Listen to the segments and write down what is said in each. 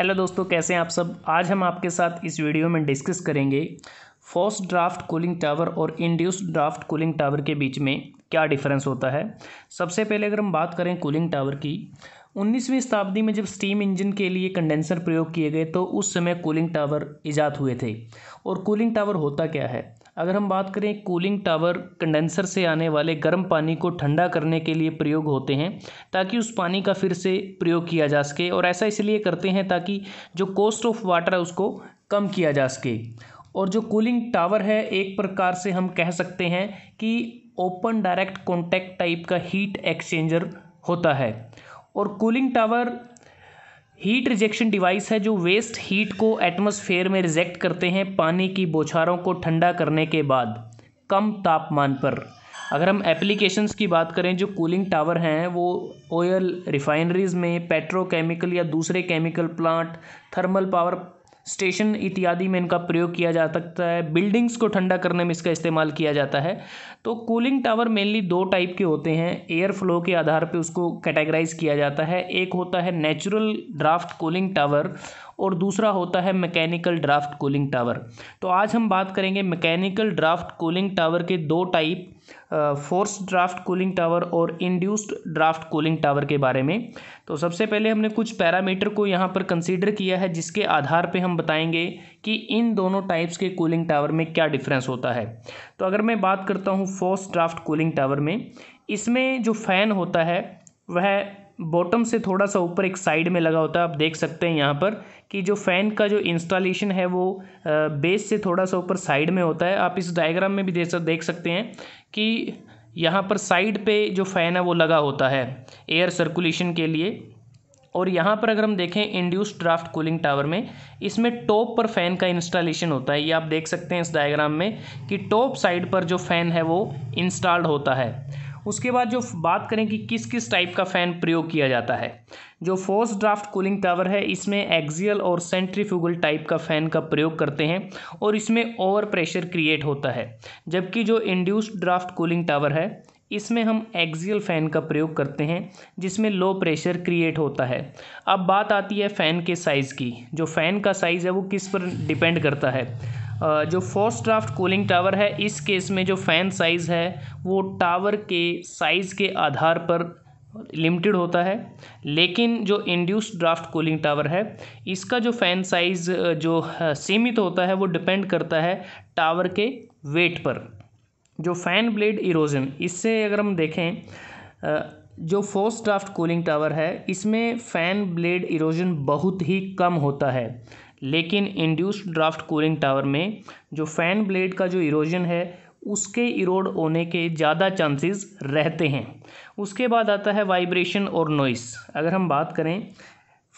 hello दोस्तों कैसे हैं आप सब आज हम आपके साथ इस वीडियो में डिस्कस करेंगे फोर्स ड्राफ्ट कूलिंग टावर और इंड्यूस ड्राफ्ट कूलिंग टावर के बीच में क्या डिफरेंस होता है सबसे पहले अगर हम बात करें कूलिंग टावर की 19वीं शताब्दी में जब स्टीम इंजन के लिए कंडेंसर प्रयोग किए गए तो उस समय कूलिंग टावर ईजाद हुए थे और कूलिंग टावर होता क्या है अगर हम बात करें कूलिंग टावर कंडेंसर से आने वाले गर्म पानी को ठंडा करने के लिए प्रयोग होते हैं ताकि उस पानी का फिर से प्रयोग किया जा सके और ऐसा इसलिए करते हैं ताकि जो कॉस्ट ऑफ वाटर है उसको कम किया जा सके और जो कूलिंग टावर है एक प्रकार से हम कह सकते हैं कि ओपन डायरेक्ट कॉन्टैक्ट टाइप का हीट एक्सचेंजर होता है और cooling tower heat rejection device है जो वेस्ट हीट को एटमॉस्फेयर में रिजेक्ट करते हैं पानी की बौछारों को ठंडा करने के बाद कम तापमान पर अगर हम एप्लीकेशंस की बात करें जो कूलिंग टावर हैं वो ऑयल रिफाइनरीज़ में पेट्रोकेमिकल या दूसरे chemical plant thermal power station इत्यादि में इनका प्रयोग किया जा सकता है बिल्डिंग्स को ठंडा करने में इसका इस्तेमाल किया जाता है तो कूलिंग टावर मेनली दो टाइप के होते हैं एयर फ्लो के आधार पर उसको कैटेगराइज किया जाता है एक होता है नेचुरल ड्राफ्ट कूलिंग टावर और दूसरा होता है मैकेनिकल ड्राफ्ट कूलिंग टावर तो आज हम बात करेंगे मैकेनिकल ड्राफ्ट कूलिंग टावर के दो type force draft cooling tower और इंड्यूस्ड ड्राफ्ट कूलिंग टावर के बारे में तो सबसे पहले हमने कुछ पैरामीटर को यहाँ पर कंसीडर किया है जिसके आधार पे हम बताएंगे कि इन दोनों टाइप्स के कूलिंग टावर में क्या डिफरेंस होता है तो अगर मैं बात करता हूँ फोर्स ड्राफ्ट कूलिंग टावर में इसमें जो फ़ैन होता है वह बॉटम से थोड़ा सा ऊपर एक साइड में लगा होता है आप देख सकते हैं यहाँ पर कि जो फ़ैन का जो इंस्टॉलेशन है वो बेस से थोड़ा सा ऊपर साइड में होता है आप इस डायग्राम में भी देख सकते हैं कि यहाँ पर साइड पे जो फ़ैन है वो लगा होता है एयर सर्कुलेशन के लिए और यहाँ पर अगर हम देखें इंड्यूस ड्राफ्ट कूलिंग टावर में इसमें टॉप पर फ़ैन का इंस्टॉलेशन होता है ये आप देख सकते हैं इस डायग्राम में कि टॉप साइड पर जो फ़ैन है वो इंस्टॉल्ड होता है उसके बाद जो बात करें कि किस किस टाइप का फ़ैन प्रयोग किया जाता है जो फोर्स ड्राफ्ट कूलिंग टावर है इसमें एक्जियल और सेंट्रीफ्यूगल टाइप का फ़ैन का प्रयोग करते हैं और इसमें ओवर प्रेशर क्रिएट होता है जबकि जो इंड्यूस्ड ड्राफ्ट कूलिंग टावर है इसमें हम एक्जियल फ़ैन का प्रयोग करते हैं जिसमें लो प्रेशर क्रिएट होता है अब बात आती है फ़ैन के साइज़ की जो फ़ैन का साइज़ है वो किस पर डिपेंड करता है जो फोर्स ड्राफ्ट कूलिंग टावर है इस केस में जो फ़ैन साइज़ है वो टावर के साइज़ के आधार पर लिमिटेड होता है लेकिन जो इंड्यूस्ड ड्राफ्ट कूलिंग टावर है इसका जो फ़ैन साइज़ जो सीमित होता है वो डिपेंड करता है टावर के वेट पर जो फ़ैन ब्लेड इरोजन इससे अगर हम देखें जो फोर्स ड्राफ्ट कूलिंग टावर है इसमें फ़ैन ब्लेड इरोजन बहुत ही कम होता है लेकिन इंड्यूस्ड ड्राफ्ट कूलिंग टावर में जो फ़ैन ब्लेड का जो इरोजन है उसके इरोड होने के ज़्यादा चांसेस रहते हैं उसके बाद आता है वाइब्रेशन और नॉइस अगर हम बात करें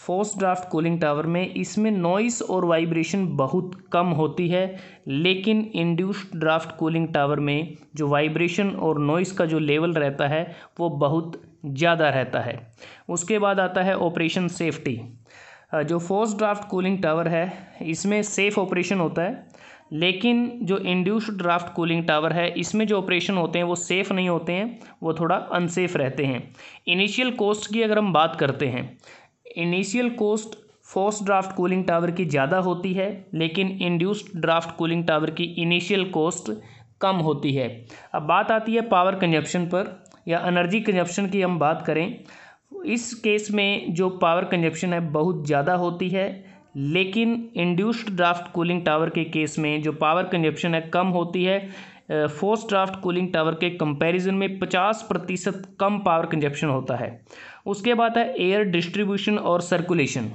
फोर्स ड्राफ्ट कूलिंग टावर में इसमें नॉइस और वाइब्रेशन बहुत कम होती है लेकिन इंड्यूस्ड ड्राफ्ट कूलिंग टावर में जो वाइब्रेशन और नॉइस का जो लेवल रहता है वो बहुत ज़्यादा रहता है उसके बाद आता है ऑपरेशन सेफ्टी जो फोर्स ड्राफ्ट कूलिंग टावर है इसमें सेफ ऑपरेशन होता है लेकिन जो इंड्यूस्ड ड्राफ्ट कूलिंग टावर है इसमें जो ऑपरेशन होते हैं वो सेफ़ नहीं होते हैं वो थोड़ा अनसेफ रहते हैं इनिशियल कॉस्ट की अगर हम बात करते हैं initial cost force draft cooling tower की ज़्यादा होती है लेकिन इंड्यूस्ड ड्राफ्ट कूलिंग टावर की इनिशियल कॉस्ट कम होती है अब बात आती है पावर कंजप्शन पर या एनर्जी कंजप्शन की हम बात करें इस केस में जो पावर कंजप्शन है बहुत ज़्यादा होती है लेकिन इंड्यूस्ड ड्राफ्ट कूलिंग टावर के केस में जो पावर कंजप्शन है कम होती है फोर्स ड्राफ्ट कूलिंग टावर के कंपैरिजन में 50 प्रतिशत कम पावर कंजप्शन होता है उसके बाद है एयर डिस्ट्रीब्यूशन और सर्कुलेशन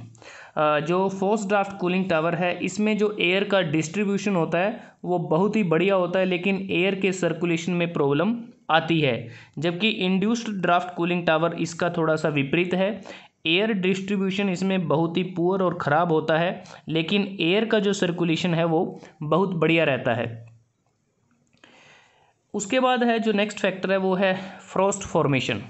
जो फोर्स ड्राफ्ट कूलिंग टावर है इसमें जो एयर का डिस्ट्रीब्यूशन होता है वो बहुत ही बढ़िया होता है लेकिन एयर के सर्कुलेशन में प्रॉब्लम आती है जबकि इंड्यूस्ड ड्राफ्ट कूलिंग टावर इसका थोड़ा सा विपरीत है एयर डिस्ट्रीब्यूशन इसमें बहुत ही पुअर और ख़राब होता है लेकिन एयर का जो सर्कुलेशन है वो बहुत बढ़िया रहता है उसके बाद है जो नेक्स्ट फैक्टर है वो है फ्रॉस्ट फॉर्मेशन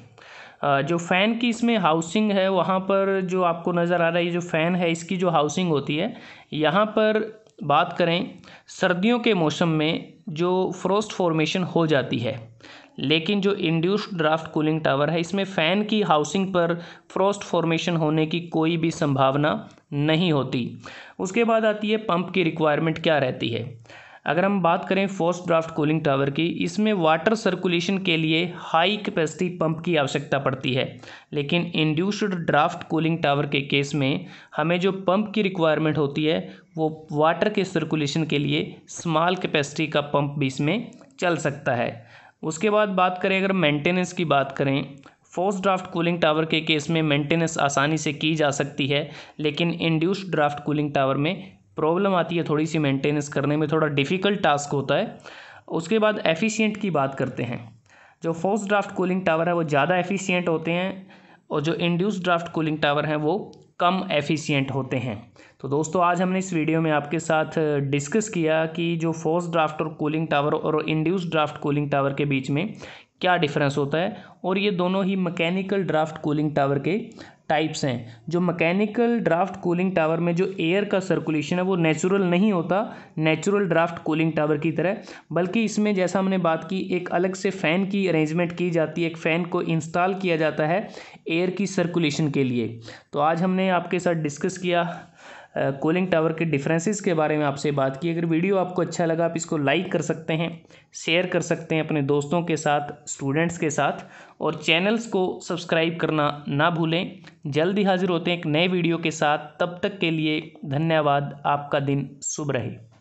जो फ़ैन की इसमें हाउसिंग है वहाँ पर जो आपको नज़र आ रहा है ये जो फ़ैन है इसकी जो हाउसिंग होती है यहाँ पर बात करें सर्दियों के मौसम में जो फ्रॉस्ट फॉर्मेशन हो जाती है लेकिन जो इंड्यूस्ड ड्राफ्ट कूलिंग टावर है इसमें फ़ैन की हाउसिंग पर फ्रॉस्ट फॉर्मेशन होने की कोई भी संभावना नहीं होती उसके बाद आती है पंप की रिक्वायरमेंट क्या रहती है अगर हम बात करें फोर्स ड्राफ्ट कूलिंग टावर की इसमें वाटर सर्कुलेशन के लिए हाई कैपेसिटी पंप की आवश्यकता पड़ती है लेकिन इंड्यूस्ड ड्राफ्ट कूलिंग टावर के केस में हमें जो पंप की रिक्वायरमेंट होती है वो वाटर के सर्कुलेशन के लिए स्मॉल कैपेसिटी का पंप भी इसमें चल सकता है उसके बाद बात करें अगर मेंटेनेंस की बात करें फोर्स ड्राफ्ट कूलिंग टावर के केस में मेंटेनेंस आसानी से की जा सकती है लेकिन इंड्यूस ड्राफ्ट कूलिंग टावर में प्रॉब्लम आती है थोड़ी सी मेंटेनेंस करने में थोड़ा डिफ़िकल्ट टास्क होता है उसके बाद एफिशिएंट की बात करते हैं जो फोर्स ड्राफ्ट कूलिंग टावर है वो ज़्यादा एफिशिएंट होते हैं और जो इंड्यूस ड्राफ्ट कूलिंग टावर हैं वो कम एफिशिएंट होते हैं तो दोस्तों आज हमने इस वीडियो में आपके साथ डिस्कस किया कि जो फोर्स ड्राफ्ट और कूलिंग टावर और इंड्यूस ड्राफ्ट कूलिंग टावर के बीच में क्या डिफरेंस होता है और ये दोनों ही मैकेनिकल ड्राफ्ट कूलिंग टावर के टाइप्स हैं जो मैकेनिकल ड्राफ्ट कूलिंग टावर में जो एयर का सर्कुलेशन है वो नेचुरल नहीं होता नेचुरल ड्राफ्ट कूलिंग टावर की तरह बल्कि इसमें जैसा हमने बात की एक अलग से फ़ैन की अरेंजमेंट की जाती है एक फ़ैन को इंस्टॉल किया जाता है एयर की सर्कुलेशन के लिए तो आज हमने आपके साथ डिस्कस किया कूलिंग टावर के डिफरेंसेस के बारे में आपसे बात की अगर वीडियो आपको अच्छा लगा आप इसको लाइक कर सकते हैं शेयर कर सकते हैं अपने दोस्तों के साथ स्टूडेंट्स के साथ और चैनल्स को सब्सक्राइब करना ना भूलें जल्द ही हाजिर होते हैं एक नए वीडियो के साथ तब तक के लिए धन्यवाद आपका दिन शुभ रहे